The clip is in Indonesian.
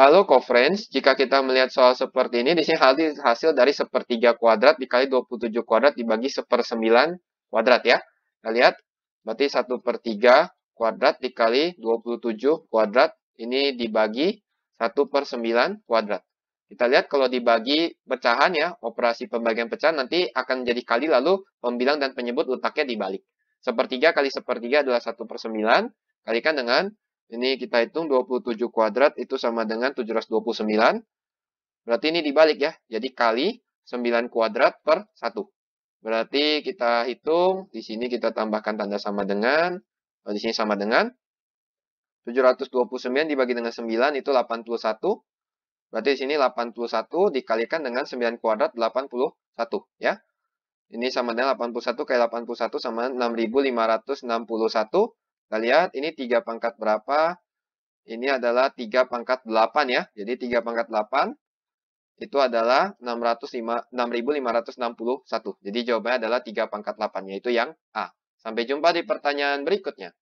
Halo friends, jika kita melihat soal seperti ini, di sini hasil dari sepertiga kuadrat dikali 27 kuadrat dibagi seper sembilan kuadrat ya. Kita lihat, berarti 1 per 3 kuadrat dikali 27 kuadrat, ini dibagi 1 per 9 kuadrat. Kita lihat kalau dibagi pecahan ya, operasi pembagian pecahan nanti akan menjadi kali lalu pembilang dan penyebut letaknya dibalik. Sepertiga kali sepertiga adalah 1 per 9, kalikan dengan ini kita hitung 27 kuadrat itu sama dengan 729. Berarti ini dibalik ya. Jadi kali 9 kuadrat per 1. Berarti kita hitung, di sini kita tambahkan tanda sama dengan, oh, di sini sama dengan. 729 dibagi dengan 9 itu 81. Berarti di sini 81 dikalikan dengan 9 kuadrat 81 ya. Ini sama dengan 81 kali 81 sama 6561. Kita nah, lihat ini 3 pangkat berapa? Ini adalah 3 pangkat 8 ya. Jadi 3 pangkat 8 itu adalah 605, 6561. Jadi jawabannya adalah 3 pangkat 8, yaitu yang A. Sampai jumpa di pertanyaan berikutnya.